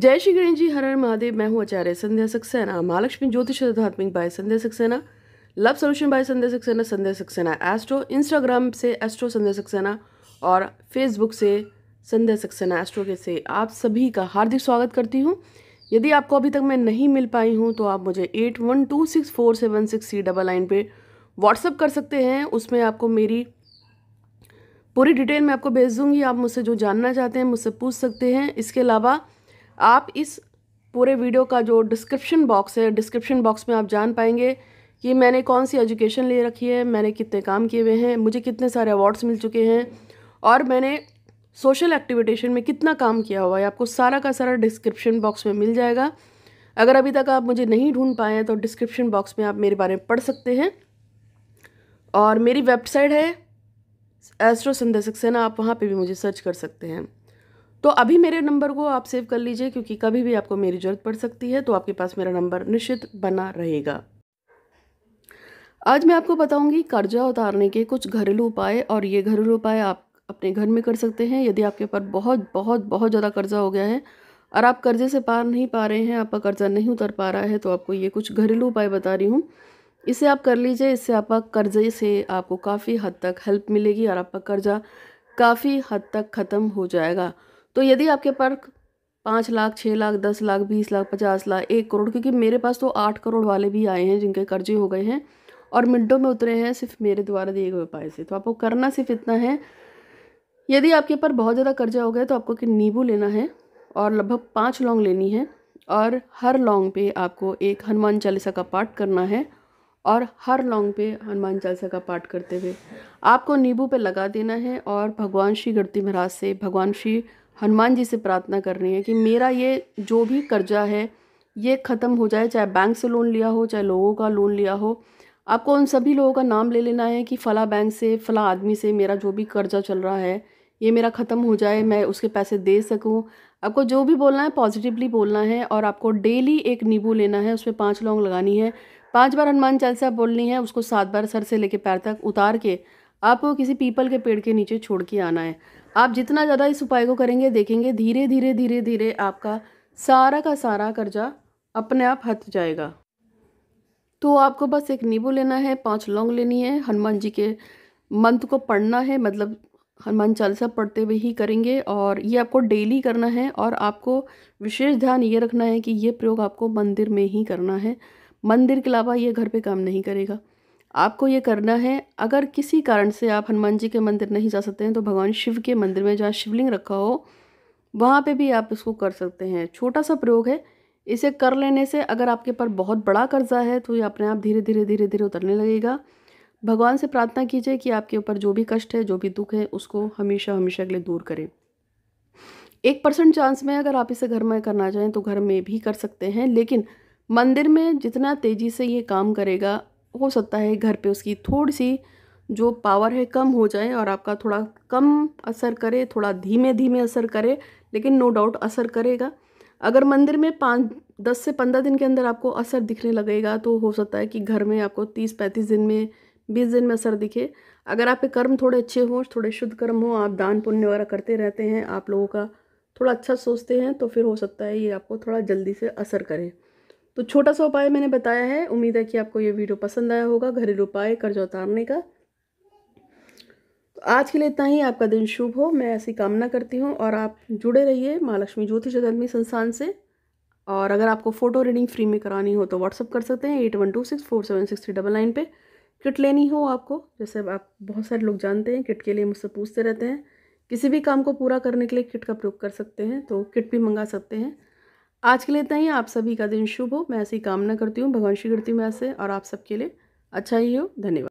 जय श्री गणेश जी हर हर महादेव मैं हूँ आचार्य संध्या Saxena Mahalakshmi Jyotish Adhyatmik by Sandhya Saxena love solution by Sandhya Saxena Sandhya Saxena astro Instagram से एस्ट्रो संध्या सक्सेना और फेसबुक से संध्या सक्सेना एस्ट्रो के से आप सभी का हार्दिक स्वागत करती हूँ यदि आपको अभी तक मैं नहीं मिल पाई हूँ तो आप मुझे eight one two six four seven six three double nine पर व्हाट्सअप कर सकते हैं उसमें आपको मेरी पूरी डिटेल मैं आपको भेज दूँगी आप मुझसे जो जानना चाहते हैं मुझसे पूछ सकते हैं इसके अलावा आप इस पूरे वीडियो का जो डिस्क्रिप्शन बॉक्स है डिस्क्रिप्शन बॉक्स में आप जान पाएंगे कि मैंने कौन सी एजुकेशन ले रखी है मैंने कितने काम किए हुए हैं मुझे कितने सारे अवार्ड्स मिल चुके हैं और मैंने सोशल एक्टिविटेशन में कितना काम किया हुआ है आपको सारा का सारा डिस्क्रिप्शन बॉक्स में मिल जाएगा अगर अभी तक आप मुझे नहीं ढूंढ पाए हैं तो डिस्क्रिप्शन बॉक्स में आप मेरे बारे में पढ़ सकते हैं और मेरी वेबसाइट है एस्ट्रो संध्या सक्सेना आप वहाँ पे भी मुझे सर्च कर सकते हैं तो अभी मेरे नंबर को आप सेव कर लीजिए क्योंकि कभी भी आपको मेरी ज़रूरत पड़ सकती है तो आपके पास मेरा नंबर निश्चित बना रहेगा आज मैं आपको बताऊंगी कर्जा उतारने के कुछ घरेलू उपाय और ये घरेलू उपाय आप अपने घर में कर सकते हैं यदि आपके ऊपर बहुत बहुत बहुत ज़्यादा कर्जा हो गया है और आप कर्जे से पार नहीं पा रहे हैं आपका कर्जा नहीं उतर पा रहा है तो आपको ये कुछ घरेलू उपाय बता रही हूँ इसे आप कर लीजिए इससे आपका कर्जे से आपको काफ़ी हद तक हेल्प मिलेगी और आपका कर्जा काफ़ी हद तक ख़त्म हो जाएगा तो यदि आपके पर पाँच लाख छः लाख दस लाख बीस लाख पचास लाख एक करोड़ क्योंकि मेरे पास तो आठ करोड़ वाले भी आए हैं जिनके कर्जे हो गए हैं और मिनटों में उतरे हैं सिर्फ मेरे द्वारा दिए गए उपाय से तो आपको करना सिर्फ इतना है यदि आपके ऊपर बहुत ज़्यादा कर्जा हो गया तो आपको कि नींबू लेना है और लगभग पाँच लौंग लेनी है और हर लौंग पे आपको एक हनुमान चालीसा का पाठ करना है और हर लौंग पे हनुमान चालीसा का पाठ करते हुए आपको नींबू पे लगा देना है और भगवान श्री गणती महाराज से भगवान श्री हनुमान जी से प्रार्थना कर रही हैं कि मेरा ये जो भी कर्जा है ये ख़त्म हो जाए चाहे बैंक से लोन लिया हो चाहे लोगों का लोन लिया हो आपको उन सभी लोगों का नाम ले लेना है कि फ़ला बैंक से फ़ला आदमी से मेरा जो भी कर्जा चल रहा है ये मेरा ख़त्म हो जाए मैं उसके पैसे दे सकूं आपको जो भी बोलना है पॉजिटिवली बोलना है और आपको डेली एक नींबू लेना है उसमें पाँच लौंग लगानी है पाँच बार हनुमान चालीसा बोलनी है उसको सात बार सर से लेके पैर तक उतार के आपको किसी पीपल के पेड़ के नीचे छोड़ के आना है आप जितना ज़्यादा इस उपाय को करेंगे देखेंगे धीरे धीरे धीरे धीरे आपका सारा का सारा कर्जा अपने आप हट जाएगा तो आपको बस एक नींबू लेना है पांच लौंग लेनी है हनुमान जी के मंत्र को पढ़ना है मतलब हनुमान चालीसा पढ़ते हुए ही करेंगे और ये आपको डेली करना है और आपको विशेष ध्यान ये रखना है कि ये प्रयोग आपको मंदिर में ही करना है मंदिर के अलावा ये घर पे काम नहीं करेगा आपको ये करना है अगर किसी कारण से आप हनुमान जी के मंदिर नहीं जा सकते हैं तो भगवान शिव के मंदिर में जहाँ शिवलिंग रखा हो वहाँ पे भी आप इसको कर सकते हैं छोटा सा प्रयोग है इसे कर लेने से अगर आपके पर बहुत बड़ा कर्जा है तो ये अपने आप धीरे धीरे धीरे धीरे उतरने लगेगा भगवान से प्रार्थना कीजिए कि आपके ऊपर जो भी कष्ट है जो भी दुख है उसको हमेशा हमेशा के लिए दूर करें एक परसेंट चांस में अगर आप इसे घर में करना चाहें तो घर में भी कर सकते हैं लेकिन मंदिर में जितना तेज़ी से ये काम करेगा हो सकता है घर पे उसकी थोड़ी सी जो पावर है कम हो जाए और आपका थोड़ा कम असर करे थोड़ा धीमे धीमे असर करे लेकिन नो डाउट असर करेगा अगर मंदिर में पाँच दस से पंद्रह दिन के अंदर आपको असर दिखने लगेगा तो हो सकता है कि घर में आपको तीस पैंतीस दिन में बीस दिन में असर दिखे अगर आपके कर्म थोड़े अच्छे हों थोड़े शुद्ध कर्म हों आप दान पुण्य वगैरह करते रहते हैं आप लोगों का थोड़ा अच्छा सोचते हैं तो फिर हो सकता है ये आपको थोड़ा जल्दी से असर करें तो छोटा सा उपाय मैंने बताया है उम्मीद है कि आपको ये वीडियो पसंद आया होगा घरेलू उपाय कर्जा उतारने का तो आज के लिए इतना ही आपका दिन शुभ हो मैं ऐसी कामना करती हूँ और आप जुड़े रहिए महालक्ष्मी ज्योतिष अकादमी संस्थान से और अगर आपको फ़ोटो रीडिंग फ्री में करानी हो तो व्हाट्सअप कर सकते हैं eight one two six four seven six three double nine पर किट लेनी हो आपको जैसे आप बहुत सारे लोग जानते हैं किट के लिए मुझसे पूछते रहते हैं किसी भी काम को पूरा करने के लिए किट का प्रयोग कर सकते हैं तो किट भी मंगा सकते हैं आज के लिए इतना ही आप सभी का दिन शुभ हो मैं ऐसी कामना करती हूँ भगवान श्री कृति में ऐसे और आप सबके लिए अच्छा ही हो धन्यवाद